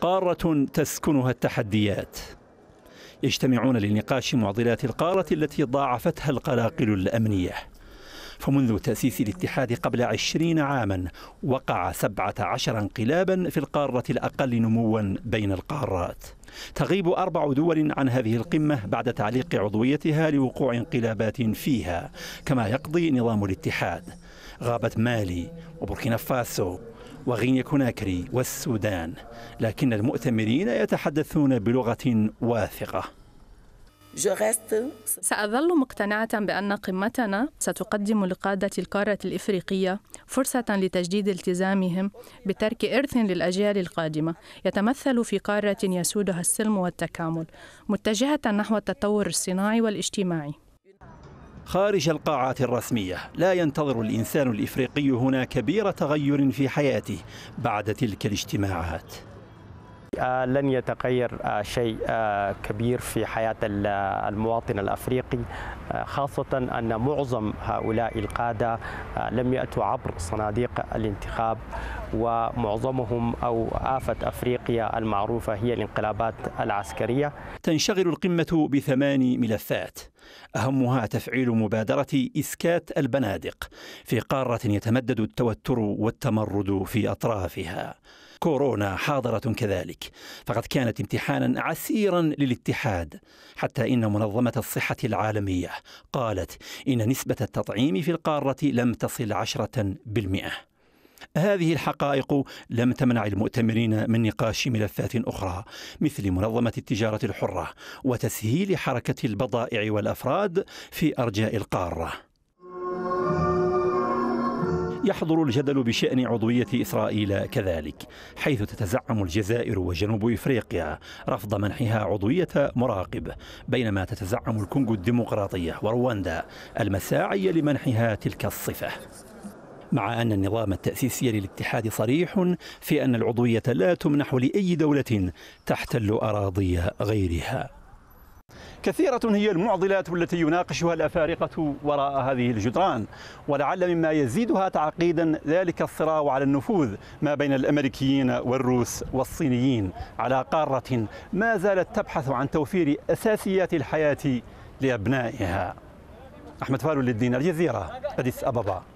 قارة تسكنها التحديات يجتمعون لنقاش معضلات القارة التي ضاعفتها القلاقل الأمنية فمنذ تأسيس الاتحاد قبل عشرين عاما وقع سبعة عشر انقلابا في القارة الأقل نموا بين القارات تغيب أربع دول عن هذه القمة بعد تعليق عضويتها لوقوع انقلابات فيها كما يقضي نظام الاتحاد غابت مالي وبوركينا فاسو وغينيا كوناكري والسودان لكن المؤتمرين يتحدثون بلغة واثقة سأظل مقتنعة بأن قمتنا ستقدم لقادة القارة الإفريقية فرصة لتجديد التزامهم بترك إرث للأجيال القادمة يتمثل في قارة يسودها السلم والتكامل متجهة نحو التطور الصناعي والاجتماعي خارج القاعات الرسمية لا ينتظر الإنسان الإفريقي هنا كبير تغير في حياته بعد تلك الاجتماعات آه، لن يتغير آه، شيء آه، كبير في حياة المواطن الأفريقي خاصة أن معظم هؤلاء القادة لم يأتوا عبر صناديق الانتخاب ومعظمهم أو آفة أفريقيا المعروفة هي الانقلابات العسكرية تنشغل القمة بثمان ملفات أهمها تفعيل مبادرة إسكات البنادق في قارة يتمدد التوتر والتمرد في أطرافها كورونا حاضرة كذلك فقد كانت امتحانا عسيرا للاتحاد حتى إن منظمة الصحة العالمية قالت إن نسبة التطعيم في القارة لم تصل عشرة بالمئة هذه الحقائق لم تمنع المؤتمرين من نقاش ملفات اخرى مثل منظمه التجاره الحره وتسهيل حركه البضائع والافراد في ارجاء القاره يحضر الجدل بشأن عضوية إسرائيل كذلك حيث تتزعم الجزائر وجنوب إفريقيا رفض منحها عضوية مراقب بينما تتزعم الكونغو الديمقراطية ورواندا المساعي لمنحها تلك الصفة مع أن النظام التأسيسي للاتحاد صريح في أن العضوية لا تمنح لأي دولة تحتل أراضي غيرها كثيرة هي المعضلات التي يناقشها الأفارقة وراء هذه الجدران ولعل مما يزيدها تعقيدا ذلك الصراع على النفوذ ما بين الأمريكيين والروس والصينيين على قارة ما زالت تبحث عن توفير أساسيات الحياة لأبنائها أحمد فارو للدين الجزيرة أديس أبابا